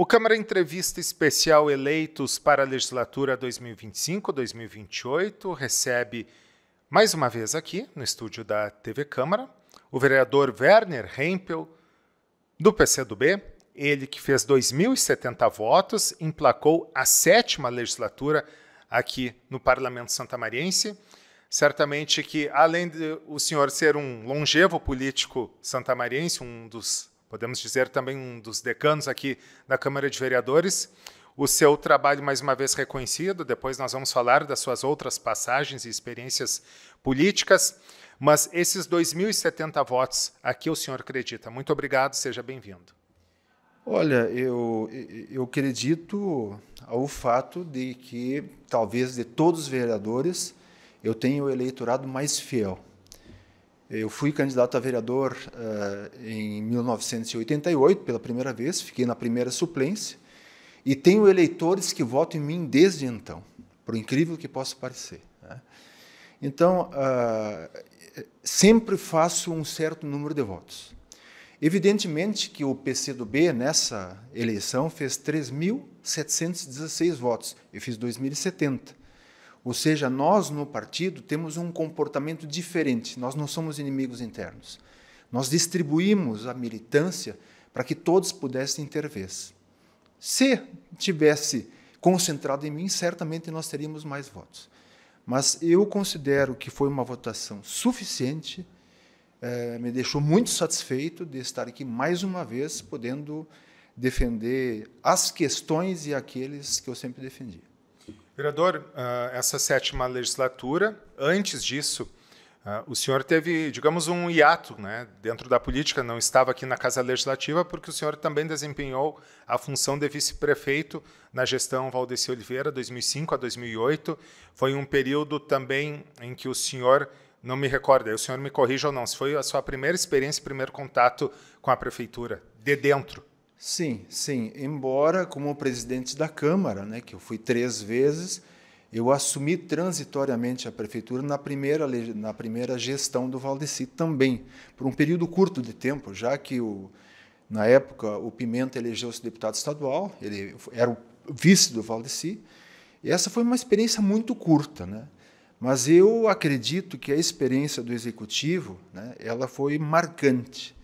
O Câmara Entrevista Especial Eleitos para a Legislatura 2025-2028 recebe, mais uma vez aqui, no estúdio da TV Câmara, o vereador Werner Hempel, do PCdoB, ele que fez 2.070 votos, emplacou a sétima legislatura aqui no Parlamento Santamariense. Certamente que, além de o senhor ser um longevo político santamariense, um dos podemos dizer também um dos decanos aqui da Câmara de Vereadores. O seu trabalho, mais uma vez, reconhecido. Depois nós vamos falar das suas outras passagens e experiências políticas. Mas esses 2.070 votos, aqui o senhor acredita. Muito obrigado, seja bem-vindo. Olha, eu, eu acredito ao fato de que, talvez, de todos os vereadores, eu tenho o eleitorado mais fiel. Eu fui candidato a vereador uh, em 1988 pela primeira vez, fiquei na primeira suplência e tenho eleitores que votam em mim desde então, por incrível que possa parecer. Né? Então, uh, sempre faço um certo número de votos. Evidentemente que o PCdoB nessa eleição fez 3.716 votos, eu fiz 2.070. Ou seja, nós no partido temos um comportamento diferente, nós não somos inimigos internos. Nós distribuímos a militância para que todos pudessem ter vez. Se tivesse concentrado em mim, certamente nós teríamos mais votos. Mas eu considero que foi uma votação suficiente, eh, me deixou muito satisfeito de estar aqui mais uma vez podendo defender as questões e aqueles que eu sempre defendi. Vereador, ah, essa sétima legislatura, antes disso, ah, o senhor teve, digamos, um hiato né, dentro da política, não estava aqui na Casa Legislativa, porque o senhor também desempenhou a função de vice-prefeito na gestão Valdeci Oliveira, 2005 a 2008. Foi um período também em que o senhor, não me recorda, o senhor me corrija ou não, se foi a sua primeira experiência, primeiro contato com a prefeitura, de dentro Sim, sim. Embora, como presidente da Câmara, né, que eu fui três vezes, eu assumi transitoriamente a prefeitura na primeira, na primeira gestão do Valdeci também, por um período curto de tempo, já que, o, na época, o Pimenta elegeu-se deputado estadual, ele era o vice do Valdeci, e essa foi uma experiência muito curta, né? Mas eu acredito que a experiência do executivo, né, ela foi marcante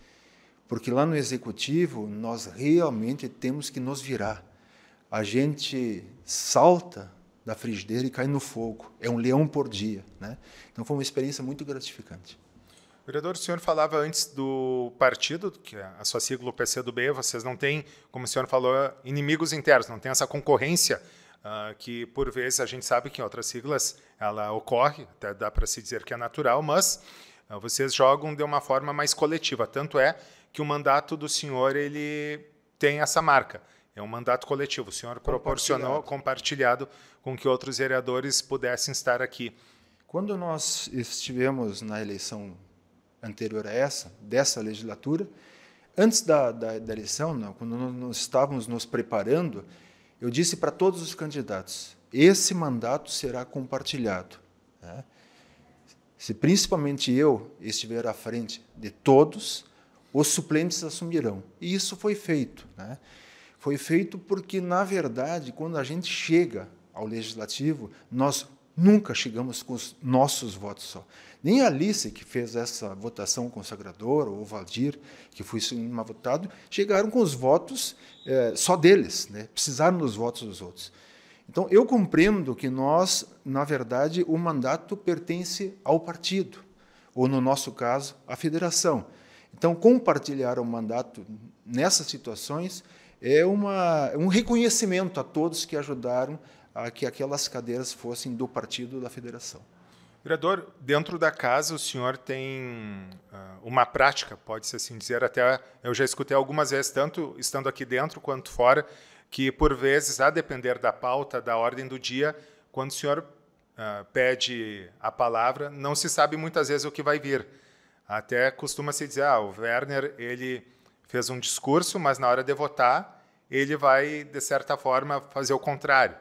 porque lá no executivo nós realmente temos que nos virar. A gente salta da frigideira e cai no fogo. É um leão por dia, né? Então foi uma experiência muito gratificante. Vereador, o senhor falava antes do partido, que é a sua sigla, o PCdoB, vocês não têm, como o senhor falou, inimigos internos, não tem essa concorrência uh, que, por vezes, a gente sabe que em outras siglas ela ocorre, até dá para se dizer que é natural, mas uh, vocês jogam de uma forma mais coletiva. Tanto é que o mandato do senhor ele tem essa marca. É um mandato coletivo. O senhor proporcionou compartilhado com que outros vereadores pudessem estar aqui. Quando nós estivemos na eleição anterior a essa, dessa legislatura, antes da, da, da eleição, não, quando nós estávamos nos preparando, eu disse para todos os candidatos: esse mandato será compartilhado. Né? Se principalmente eu estiver à frente de todos, os suplentes assumirão. E isso foi feito. Né? Foi feito porque, na verdade, quando a gente chega ao legislativo, nós nunca chegamos com os nossos votos só. Nem a Alice, que fez essa votação consagradora, ou o Valdir, que foi uma votado, chegaram com os votos é, só deles, né? precisaram dos votos dos outros. Então, eu compreendo que nós, na verdade, o mandato pertence ao partido, ou, no nosso caso, à federação. Então, compartilhar o mandato nessas situações é uma, é um reconhecimento a todos que ajudaram a que aquelas cadeiras fossem do partido da federação. Vereador, dentro da casa o senhor tem ah, uma prática, pode-se assim dizer, até eu já escutei algumas vezes, tanto estando aqui dentro quanto fora, que por vezes, a depender da pauta, da ordem do dia, quando o senhor uh, pede a palavra, não se sabe muitas vezes o que vai vir. Até costuma se dizer, ah, o Werner ele fez um discurso, mas na hora de votar ele vai de certa forma fazer o contrário.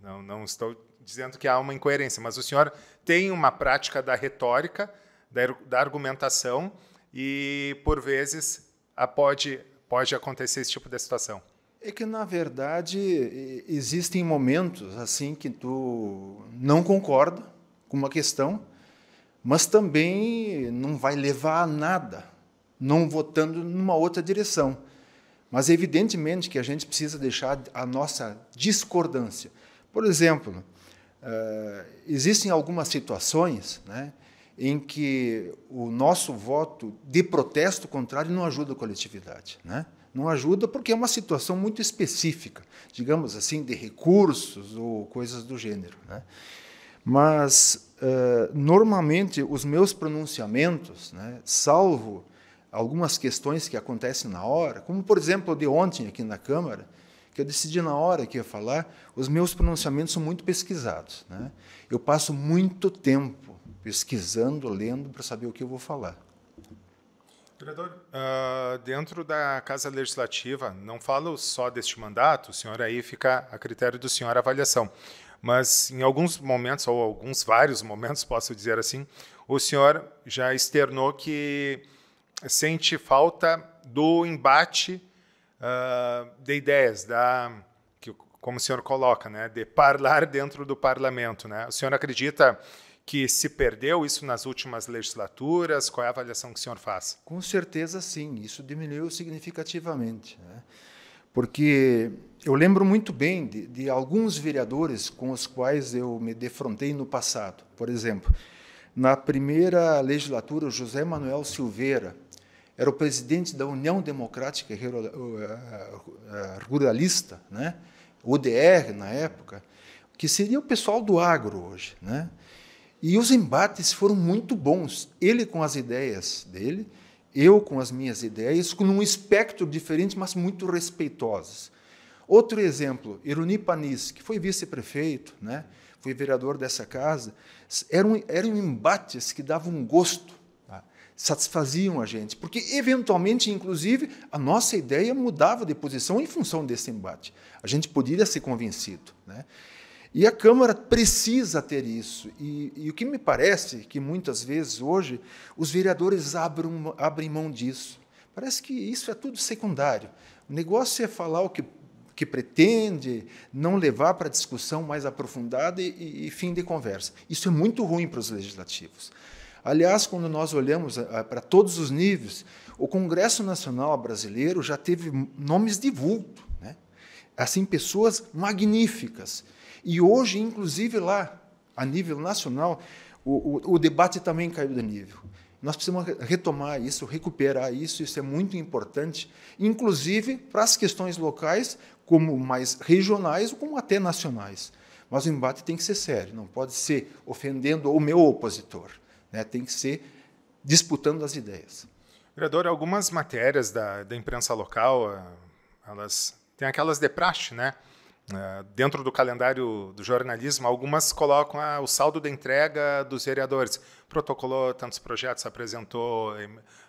Não, não estou dizendo que há uma incoerência, mas o senhor tem uma prática da retórica, da, da argumentação e por vezes a, pode pode acontecer esse tipo de situação. É que na verdade existem momentos assim que tu não concorda com uma questão mas também não vai levar a nada, não votando numa outra direção. Mas evidentemente que a gente precisa deixar a nossa discordância. Por exemplo, eh, existem algumas situações né, em que o nosso voto de protesto contrário não ajuda a coletividade. Né? Não ajuda porque é uma situação muito específica, digamos assim, de recursos ou coisas do gênero. Né? Mas uh, normalmente os meus pronunciamentos, né, salvo algumas questões que acontecem na hora, como por exemplo de ontem aqui na Câmara, que eu decidi na hora que ia falar, os meus pronunciamentos são muito pesquisados. Né? Eu passo muito tempo pesquisando, lendo, para saber o que eu vou falar. Vereador, uh, dentro da Casa Legislativa, não falo só deste mandato, o senhor aí fica a critério do senhor a avaliação mas em alguns momentos, ou alguns vários momentos, posso dizer assim, o senhor já externou que sente falta do embate uh, de ideias, da que, como o senhor coloca, né, de falar dentro do parlamento. Né? O senhor acredita que se perdeu isso nas últimas legislaturas? Qual é a avaliação que o senhor faz? Com certeza, sim. Isso diminuiu significativamente. Né? porque eu lembro muito bem de, de alguns vereadores com os quais eu me defrontei no passado. Por exemplo, na primeira legislatura, José Manuel Silveira era o presidente da União Democrática uh, uh, uh, Ruralista, né? UDR na época, que seria o pessoal do agro hoje, né? E os embates foram muito bons, ele com as ideias dele eu com as minhas ideias, com um espectro diferente, mas muito respeitosas. Outro exemplo, Ironi Panis, que foi vice-prefeito, né? foi vereador dessa casa, eram, eram embates que davam gosto, tá? satisfaziam a gente, porque eventualmente, inclusive, a nossa ideia mudava de posição em função desse embate. A gente podia ser convencido. Né? E a Câmara precisa ter isso. E, e, o que me parece que muitas vezes hoje os vereadores abram, abrem mão disso. Parece que isso é tudo secundário. O negócio é falar o que, que pretende, não levar para discussão mais aprofundada e, e, fim de conversa. Isso é muito ruim para os legislativos. Aliás, quando nós olhamos para todos os níveis, o Congresso Nacional Brasileiro já teve nomes de vulto, né? assim pessoas magníficas e hoje, inclusive lá, a nível nacional, o, o, o debate também caiu de nível. Nós precisamos retomar isso, recuperar isso, isso é muito importante, inclusive para as questões locais, como mais regionais, como até nacionais. Mas o embate tem que ser sério, não pode ser ofendendo o meu opositor, né? tem que ser disputando as ideias. Vereador, algumas matérias da, da imprensa local, ah, elas têm aquelas de praxe, né? É, dentro do calendário do jornalismo, algumas colocam ah, o saldo da entrega dos vereadores. Protocolou tantos projetos, apresentou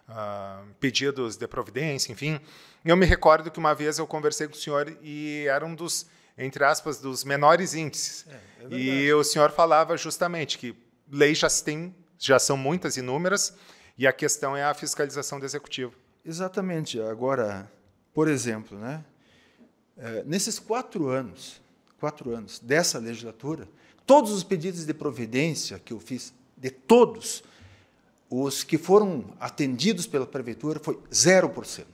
ah, pedidos de providência, enfim. Eu me recordo que uma vez eu conversei com o senhor e era um dos, entre aspas, dos menores índices. É, é e o senhor falava justamente que leis já tem, já são muitas, inúmeras, e a questão é a fiscalização do executivo. Exatamente. Agora, por exemplo, né? Eh, nesses quatro anos, quatro anos dessa legislatura, todos os pedidos de providência que eu fiz, de todos, os que foram atendidos pela prefeitura foi 0%.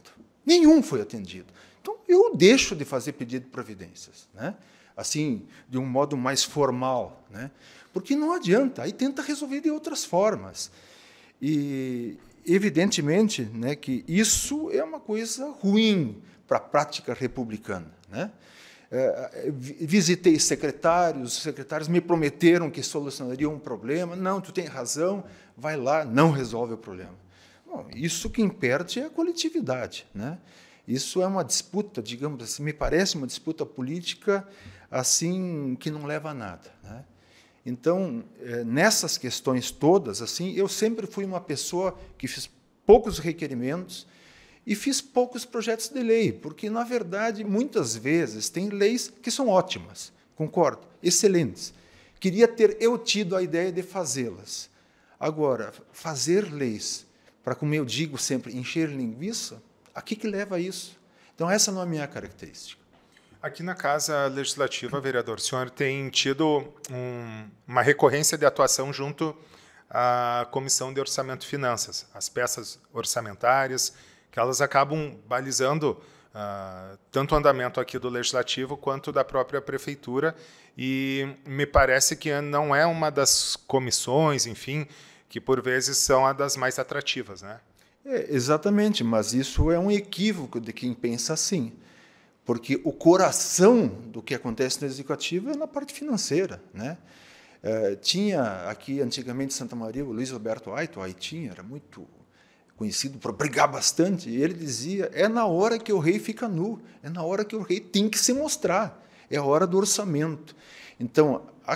Nenhum foi atendido. Então, eu deixo de fazer pedido de providências, né? assim, de um modo mais formal, né? porque não adianta, aí tenta resolver de outras formas. E, evidentemente, né, que isso é uma coisa ruim para a prática republicana. Né? É, é, visitei secretários, os secretários me prometeram que solucionariam um problema. Não, tu tem razão, vai lá, não resolve o problema. Bom, isso que imperde é a coletividade. Né? Isso é uma disputa, digamos assim, me parece uma disputa política assim que não leva a nada. Né? Então, é, nessas questões todas, assim, eu sempre fui uma pessoa que fiz poucos requerimentos, e fiz poucos projetos de lei, porque, na verdade, muitas vezes tem leis que são ótimas, concordo, excelentes. Queria ter eu tido a ideia de fazê-las. Agora, fazer leis para, como eu digo sempre, encher linguiça, a que, que leva isso? Então, essa não é a minha característica. Aqui na Casa Legislativa, vereador, o senhor tem tido um, uma recorrência de atuação junto à Comissão de Orçamento e Finanças, as peças orçamentárias, que elas acabam balizando uh, tanto o andamento aqui do legislativo quanto da própria prefeitura e me parece que não é uma das comissões, enfim, que por vezes são a das mais atrativas, né? É, exatamente, mas isso é um equívoco de quem pensa assim, porque o coração do que acontece no executivo é na parte financeira, né? É, tinha aqui antigamente Santa Maria o Luiz Roberto Aito, o tinha, era muito conhecido por brigar bastante, e ele dizia: é na hora que o rei fica nu, é na hora que o rei tem que se mostrar, é a hora do orçamento. Então, a,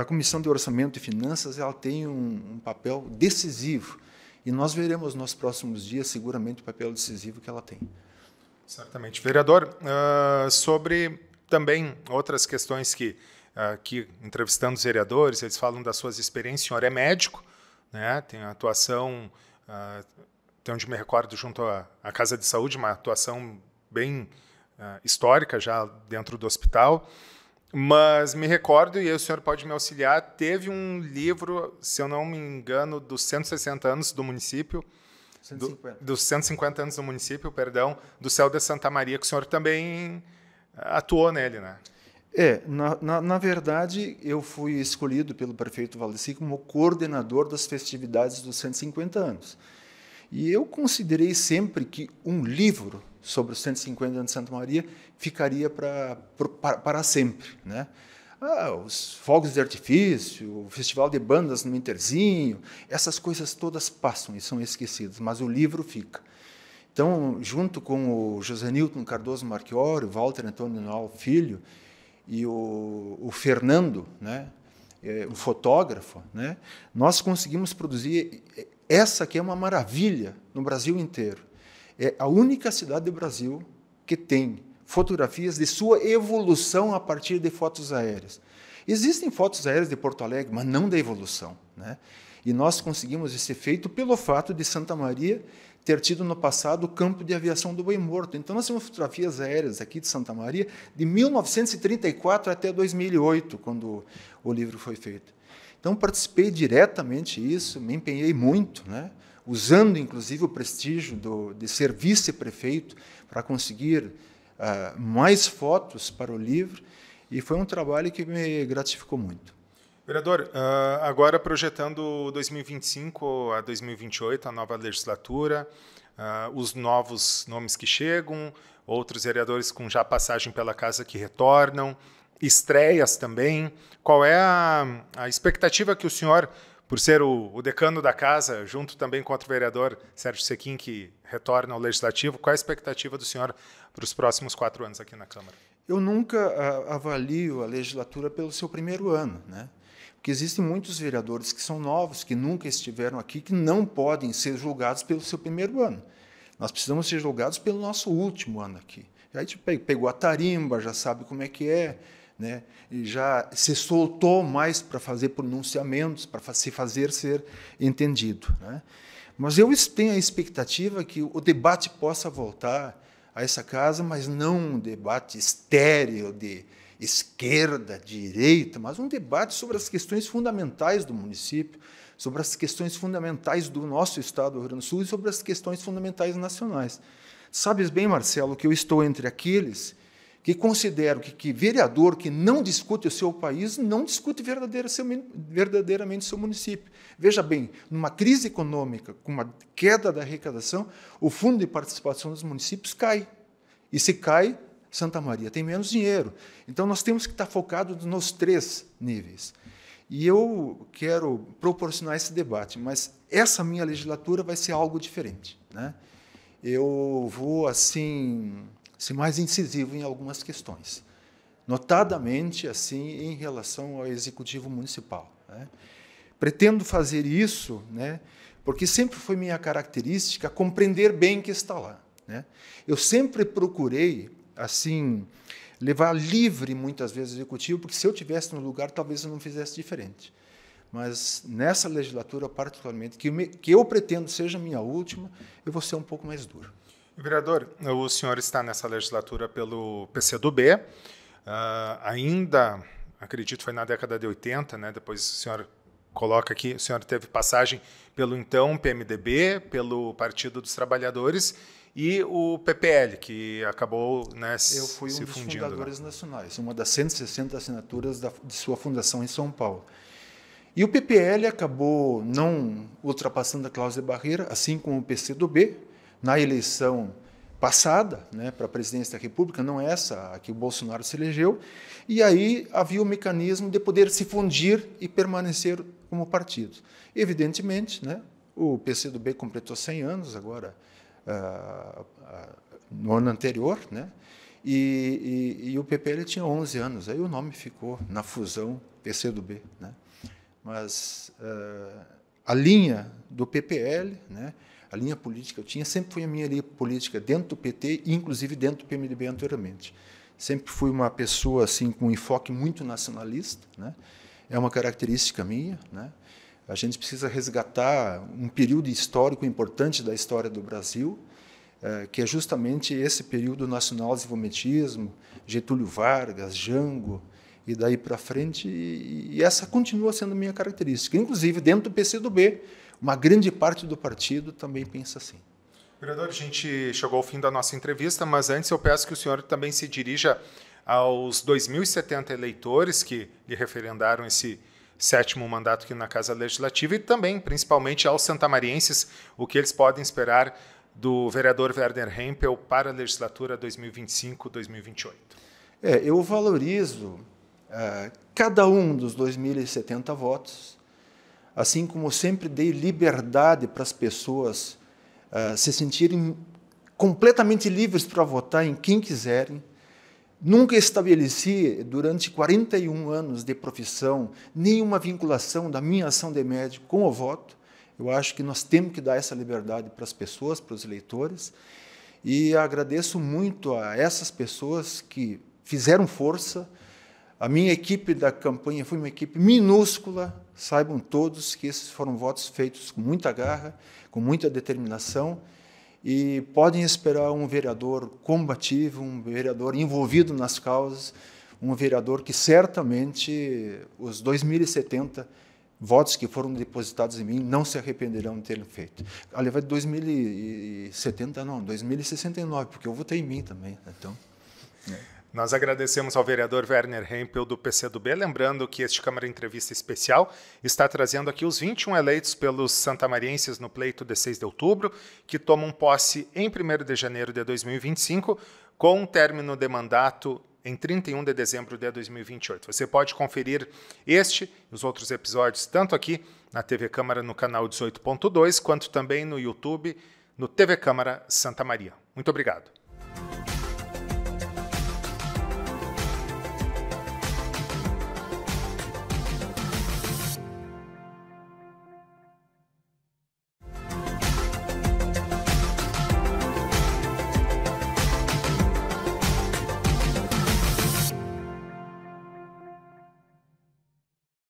a Comissão de Orçamento e Finanças ela tem um, um papel decisivo, e nós veremos nos próximos dias, seguramente, o papel decisivo que ela tem. Certamente. Vereador, uh, sobre também outras questões que, ah, que, entrevistando os vereadores, eles falam das suas experiências. O senhor é médico, né? tem atuação. Uh, até onde me recordo, junto à, à Casa de Saúde, uma atuação bem uh, histórica já dentro do hospital. Mas me recordo, e aí o senhor pode me auxiliar, teve um livro, se eu não me engano, dos 160 anos do município, 150. Do, dos 150 anos do município, perdão, do Céu de Santa Maria, que o senhor também ah, atuou nele, né? É, na, na, na verdade, eu fui escolhido pelo prefeito Valdeci como coordenador das festividades dos 150 anos. E eu considerei sempre que um livro sobre os 150 anos de Santa Maria ficaria pra, pra, para sempre, né? Ah, os fogos de artifício, o festival de bandas no Interzinho, essas coisas todas passam e são esquecidas, mas o livro fica. Então, junto com o José Newton Cardoso Marchiori, o Walter Antônio Nal Filho e o, o Fernando, né, é, o fotógrafo, né, nós conseguimos produzir é, essa aqui é uma maravilha no Brasil inteiro. É a única cidade do Brasil que tem fotografias de sua evolução a partir de fotos aéreas. Existem fotos aéreas de Porto Alegre, mas não da evolução. Né? E nós conseguimos esse feito pelo fato de Santa Maria ter tido no passado o campo de aviação do Boi Morto. Então, nós temos fotografias aéreas aqui de Santa Maria de 1934 até 2008, quando o livro foi feito. Então, participei diretamente disso, me empenhei muito, né? usando inclusive o prestígio do, de ser vice-prefeito para conseguir uh, mais fotos para o livro, e foi um trabalho que me gratificou muito. Vereador, uh, agora projetando 2025 a 2028, a nova legislatura, uh, os novos nomes que chegam, outros vereadores com já passagem pela casa que retornam, estreias também. Qual é a, a expectativa que o senhor, por ser o, o, decano da casa, junto também com o outro vereador, Sérgio Sequim, que retorna ao Legislativo, qual é a expectativa do senhor para os próximos quatro anos aqui na Câmara? Eu nunca ah, avalio a legislatura pelo seu primeiro ano, né? porque existem muitos vereadores que são novos, que nunca estiveram aqui, que não podem ser julgados pelo seu primeiro ano. Nós precisamos ser julgados pelo nosso último ano aqui. Aí gente tipo, pegou a tarimba, já sabe como é que é, né? E já se soltou mais para fazer pronunciamentos, para se fazer ser entendido, né? Mas eu tenho a expectativa que o debate possa voltar a essa casa, mas não um debate estéril de esquerda, direita, mas um debate sobre as questões fundamentais do município, sobre as questões fundamentais do nosso estado do Rio Grande do Sul e sobre as questões fundamentais nacionais. Sabes bem, Marcelo, que eu estou entre aqueles que considero que, que, vereador que não discute o seu país não discute verdadeira seu, verdadeiramente seu município. Veja bem, numa crise econômica, com uma queda da arrecadação, o fundo de participação dos municípios cai. E se cai, Santa Maria tem menos dinheiro. Então nós temos que estar focados nos três níveis. E eu quero proporcionar esse debate, mas essa minha legislatura vai ser algo diferente. Né? Eu vou assim ser mais incisivo em algumas questões, notadamente assim em relação ao executivo municipal. Né? Pretendo fazer isso, né, porque sempre foi minha característica compreender bem o que está lá. Né? Eu sempre procurei assim levar livre muitas vezes o executivo, porque se eu tivesse no lugar talvez eu não fizesse diferente. Mas nessa legislatura particularmente que, eu pretendo seja minha última, eu vou ser um pouco mais duro. Vereador, o senhor está nessa legislatura pelo PCdoB, uh, ah, ainda, acredito, foi na década de 80, né? depois o senhor coloca aqui, o senhor teve passagem pelo então PMDB, pelo Partido dos Trabalhadores e o PPL, que acabou né, Eu fui um dos fundindo, né? fundadores né? nacionais, uma das 160 assinaturas da, de sua fundação em São Paulo. E o PPL acabou não ultrapassando a cláusula de barreira, assim como o PCdoB, na eleição passada, né, para a presidência da República, não é essa a que o Bolsonaro se elegeu, e aí havia o mecanismo de poder se fundir e permanecer como partido. Evidentemente, né, o PCdoB completou 100 anos agora, ah, ah, no ano anterior, né, e, e, e, o PPL tinha 11 anos, aí o nome ficou na fusão PCdoB. Né, mas ah, a linha do PPL, né, a linha política que eu tinha sempre foi a minha linha política dentro do PT e, inclusive, dentro do PMDB anteriormente. Sempre fui uma pessoa assim com um enfoque muito nacionalista, né? é uma característica minha. Né? A gente precisa resgatar um período histórico importante da história do Brasil, eh, que é justamente esse período nacional desenvolvimentismo, Getúlio Vargas, Jango, e daí para frente, e essa continua sendo a minha característica. Inclusive, dentro do PCdoB, uma grande parte do partido também pensa assim. Vereador, a gente chegou ao fim da nossa entrevista, mas antes eu peço que o senhor também se dirija aos 2.070 eleitores que lhe referendaram esse sétimo mandato aqui na Casa Legislativa e também, principalmente, aos santamarienses, o que eles podem esperar do vereador Werner Hempel para a legislatura 2025-2028. É, eu valorizo uh, cada um dos 2.070 votos assim como sempre dei liberdade para as pessoas uh, se sentirem completamente livres para votar em quem quiserem. Nunca estabeleci, durante 41 anos de profissão, nenhuma vinculação da minha ação de médico com o voto. Eu acho que nós temos que dar essa liberdade para as pessoas, para os eleitores. E agradeço muito a essas pessoas que fizeram força. A minha equipe da campanha foi uma equipe minúscula, Saibam todos que esses foram votos feitos com muita garra, com muita determinação e podem esperar um vereador combativo, um vereador envolvido nas causas, um vereador que certamente os 2070 votos que foram depositados em mim não se arrependerão de terem feito. Aliás, 2070 não, 2069, porque eu votei em mim também. Então, né? Nós agradecemos ao vereador Werner Hempel do PCdoB, lembrando que este Câmara Entrevista Especial está trazendo aqui os 21 eleitos pelos santamarienses no pleito de 6 de outubro, que tomam posse em 1 de janeiro de 2025, com um término de mandato em 31 de dezembro de 2028. Você pode conferir este e os outros episódios tanto aqui na TV Câmara no canal 18.2, quanto também no YouTube, no TV Câmara Santa Maria. Muito obrigado.